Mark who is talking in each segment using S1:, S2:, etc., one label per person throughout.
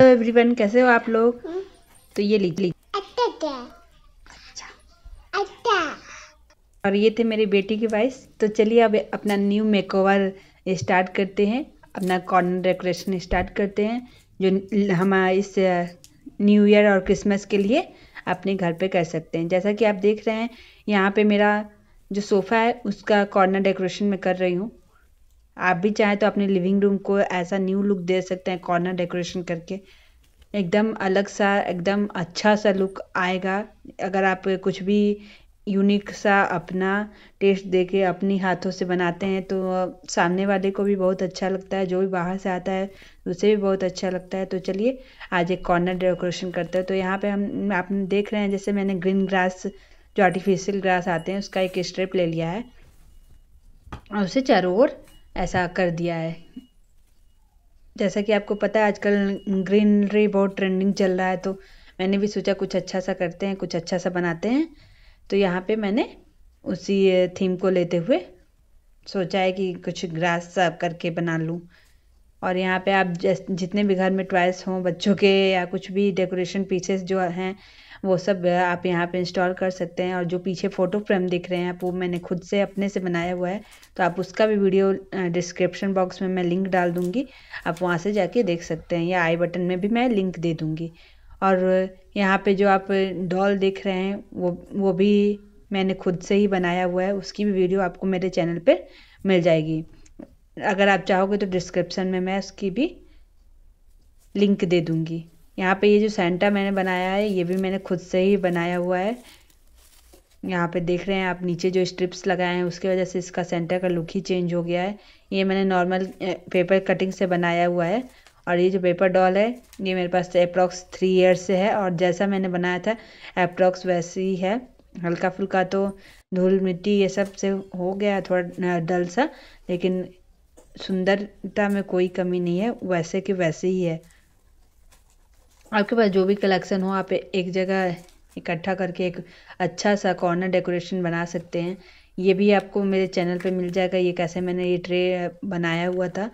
S1: Hello everyone कैसे हो आप लोग हम्म। तो ये लिख लीजिए अच्छा अच्छा।, अच्छा अच्छा और ये थे मेरी बेटी की वॉइस तो चलिए अब अपना न्यू मेकओवर स्टार्ट करते हैं अपना कॉर्नर डेकोरेशन स्टार्ट करते हैं जो हम इस न्यू ईयर और क्रिसमस के लिए अपने घर पे कर सकते हैं जैसा कि आप देख रहे हैं यहाँ पे मेरा जो सोफ़ा है उसका कॉर्नर डेकोरेशन मैं कर रही हूँ आप भी चाहें तो अपने लिविंग रूम को ऐसा न्यू लुक दे सकते हैं कॉर्नर डेकोरेशन करके एकदम अलग सा एकदम अच्छा सा लुक आएगा अगर आप कुछ भी यूनिक सा अपना टेस्ट दे के अपनी हाथों से बनाते हैं तो सामने वाले को भी बहुत अच्छा लगता है जो भी बाहर से आता है उसे भी बहुत अच्छा लगता है तो चलिए आज एक कॉर्नर डेकोरेशन करते हैं तो यहाँ पे हम आप देख रहे हैं जैसे मैंने ग्रीन ग्रास जो आर्टिफिशियल ग्रास आते हैं उसका एक स्ट्रिप ले लिया है और उसे चारों ओर ऐसा कर दिया है जैसा कि आपको पता है आजकल ग्रीनरी बहुत ट्रेंडिंग चल रहा है तो मैंने भी सोचा कुछ अच्छा सा करते हैं कुछ अच्छा सा बनाते हैं तो यहाँ पे मैंने उसी थीम को लेते हुए सोचा है कि कुछ ग्रास सा करके बना लूँ और यहाँ पे आप जैस जितने भी घर में टॉयस हों बच्चों के या कुछ भी डेकोरेशन पीसेस जो हैं वो सब आप यहाँ पे इंस्टॉल कर सकते हैं और जो पीछे फ़ोटो फ्रेम दिख रहे हैं आप वो मैंने खुद से अपने से बनाया हुआ है तो आप उसका भी वीडियो डिस्क्रिप्शन बॉक्स में मैं लिंक डाल दूँगी आप वहाँ से जाके देख सकते हैं या आई बटन में भी मैं लिंक दे दूँगी और यहाँ पर जो आप डॉल देख रहे हैं वो वो भी मैंने खुद से ही बनाया हुआ है उसकी भी वीडियो आपको मेरे चैनल पर मिल जाएगी अगर आप चाहोगे तो डिस्क्रिप्शन में मैं उसकी भी लिंक दे दूँगी यहाँ पे ये जो सेंटा मैंने बनाया है ये भी मैंने खुद से ही बनाया हुआ है यहाँ पे देख रहे हैं आप नीचे जो स्ट्रिप्स लगाए हैं उसकी वजह से इसका सेंटर का लुक ही चेंज हो गया है ये मैंने नॉर्मल पेपर कटिंग से बनाया हुआ है और ये जो पेपर डॉल है ये मेरे पास अप्रॉक्स थ्री ईयर्स से है और जैसा मैंने बनाया था अप्रॉक्स वैसे ही है हल्का फुल्का तो धूल मिट्टी ये सब से हो गया थोड़ा डल सा लेकिन सुंदरता में कोई कमी नहीं है वैसे के वैसे ही है आपके पास जो भी कलेक्शन हो आप एक जगह इकट्ठा करके एक अच्छा सा कॉर्नर डेकोरेशन बना सकते हैं ये भी आपको मेरे चैनल पे मिल जाएगा ये कैसे मैंने ये ट्रे बनाया हुआ था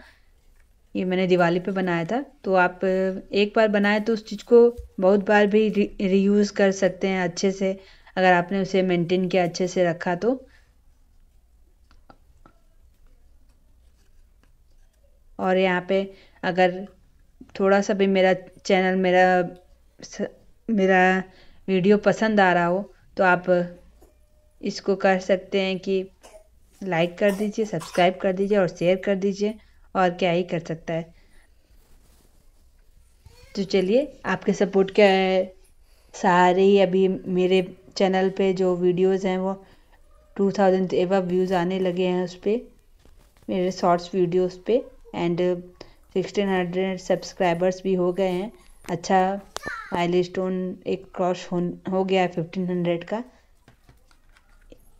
S1: ये मैंने दिवाली पे बनाया था तो आप एक बार बनाए तो उस चीज़ को बहुत बार भी रीयूज़ कर सकते हैं अच्छे से अगर आपने उसे मेंटेन किया अच्छे से रखा तो और यहाँ पे अगर थोड़ा सा भी मेरा चैनल मेरा स, मेरा वीडियो पसंद आ रहा हो तो आप इसको कर सकते हैं कि लाइक कर दीजिए सब्सक्राइब कर दीजिए और शेयर कर दीजिए और क्या ही कर सकता है तो चलिए आपके सपोर्ट के सारे ही अभी मेरे चैनल पे जो वीडियोस हैं वो टू थाउजेंड एवा व्यूज़ आने लगे हैं उस पर मेरे शॉर्ट्स वीडियोस पे एंड सिक्सटीन हंड्रेड सब्सक्राइबर्स भी हो गए हैं अच्छा माइल स्टोन एक क्रॉस हो, हो गया है फिफ्टीन हंड्रेड का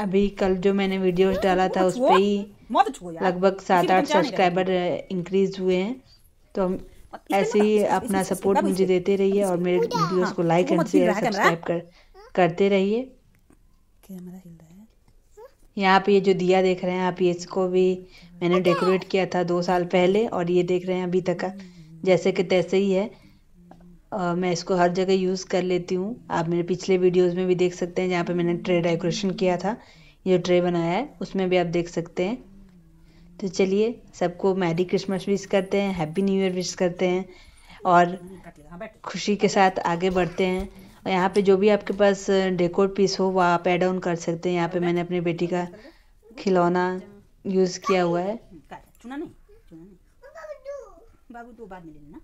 S1: अभी कल जो मैंने वीडियोस डाला था उस पर ही अच्छा लगभग सात आठ सब्सक्राइबर इंक्रीज हुए हैं तो हम ऐसे ही अपना सपोर्ट मुझे देते रहिए और मेरे वीडियोस को लाइक एंड शेयर सब्सक्राइब कर करते रहिए यहाँ पे ये जो दिया देख रहे हैं आप इसको भी मैंने डेकोरेट किया था दो साल पहले और ये देख रहे हैं अभी तक का जैसे कि तैसे ही है आ, मैं इसको हर जगह यूज़ कर लेती हूँ आप मेरे पिछले वीडियोस में भी देख सकते हैं जहाँ पे मैंने ट्रे डेकोरेशन किया था ये ट्रे बनाया है उसमें भी आप देख सकते हैं तो चलिए सबको मैरी क्रिसमस विश करते हैं हैप्पी न्यू ईयर विश करते हैं और खुशी के साथ आगे बढ़ते हैं और यहाँ पे जो भी आपके पास डेकोर पीस हो वह आप एड ऑन कर सकते हैं यहाँ पे मैंने अपनी बेटी का खिलौना यूज़ किया हुआ है चुना नहीं चुना नहीं बाबू दो बाद में ले लेना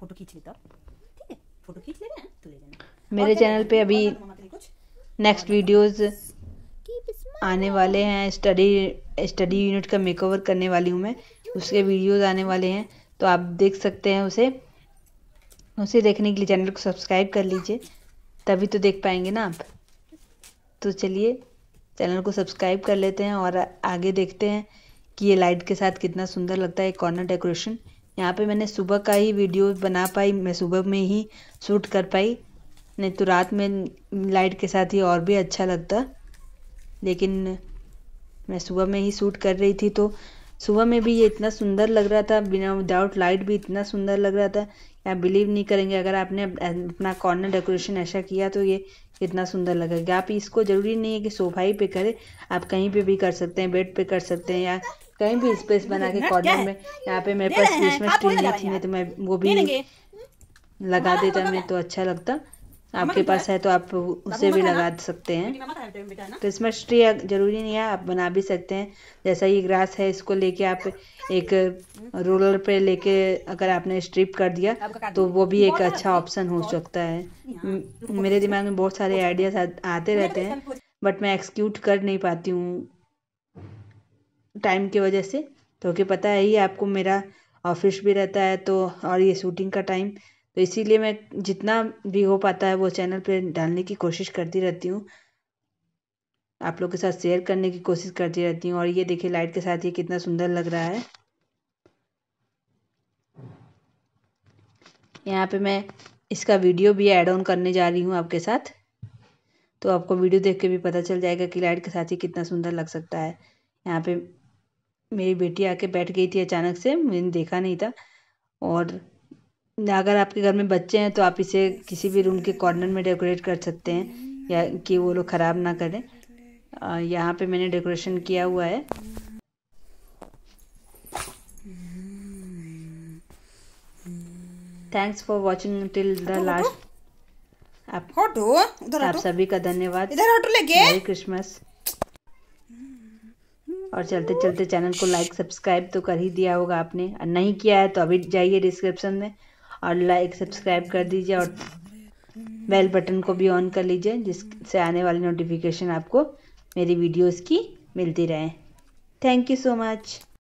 S1: फोटो खींच ले तो ठीक है फोटो खींच ले लेना तो ले लेना मेरे चैनल पे अभी नेक्स्ट वीडियोस आने वाले हैं स्टडी स्टडी यूनिट का मेकओवर करने वाली हूँ मैं उसके वीडियोस आने वाले हैं तो आप देख सकते हैं उसे उसे देखने के लिए चैनल को सब्सक्राइब कर लीजिए तभी तो देख पाएंगे ना आप तो चलिए चैनल को सब्सक्राइब कर लेते हैं और आगे देखते हैं कि ये लाइट के साथ कितना सुंदर लगता है कॉर्नर डेकोरेशन यहाँ पे मैंने सुबह का ही वीडियो बना पाई मैं सुबह में ही शूट कर पाई नहीं तो रात में लाइट के साथ ही और भी अच्छा लगता लेकिन मैं सुबह में ही शूट कर रही थी तो सुबह में भी ये इतना सुंदर लग रहा था बिना विदाउट लाइट भी इतना सुंदर लग रहा था आप बिलीव नहीं करेंगे अगर आपने अपना कॉर्नर डेकोरेशन ऐसा किया तो ये इतना सुंदर लगेगा आप इसको ज़रूरी नहीं है कि सोफा ही पे करें आप कहीं पे भी कर सकते हैं बेड पे कर सकते हैं या कहीं भी स्पेस बना के कॉर्नर में यहाँ पे मेरे पास क्रिसमस ट्री नहीं थी तो मैं वो भी लगा हाँ, देता मैं तो अच्छा लगता आपके पास है तो आप उसे भी लगा सकते हैं क्रिसमस ट्री तो जरूरी नहीं है आप बना भी सकते हैं जैसा ये ग्रास है इसको लेके आप एक रोलर पे लेके अगर आपने स्ट्रिप कर दिया तो वो भी एक अच्छा ऑप्शन हो सकता है मेरे दिमाग में बहुत सारे आइडियाज आते रहते हैं बट मैं एक्सक्यूट कर नहीं पाती हूँ टाइम की वजह से तो क्योंकि पता है ही आपको मेरा ऑफिस भी रहता है तो और ये शूटिंग का टाइम तो इसीलिए मैं जितना भी हो पाता है वो चैनल पे डालने की कोशिश करती रहती हूँ आप लोग के साथ शेयर करने की कोशिश करती रहती हूँ और ये देखिए लाइट के साथ ये कितना सुंदर लग रहा है यहाँ पे मैं इसका वीडियो भी ऐड ऑन करने जा रही हूँ आपके साथ तो आपको वीडियो देख के भी पता चल जाएगा कि लाइट के साथ ही कितना सुंदर लग सकता है यहाँ पे मेरी बेटी आके बैठ गई थी अचानक से मैंने देखा नहीं था और अगर आपके घर में बच्चे हैं तो आप इसे किसी भी रूम के कॉर्नर में डेकोरेट कर सकते हैं या कि वो लोग ख़राब ना करें यहाँ पे मैंने डेकोरेशन किया हुआ है thanks for watching till the last आप आप सभी का धन्यवाद इधर लेके क्रिसमस और चलते चलते चैनल को लाइक सब्सक्राइब तो कर ही दिया होगा आपने नहीं किया है तो अभी जाइए डिस्क्रिप्शन में और लाइक सब्सक्राइब कर दीजिए और बेल बटन को भी ऑन कर लीजिए जिससे आने वाली नोटिफिकेशन आपको मेरी वीडियोस की मिलती रहे थैंक यू सो मच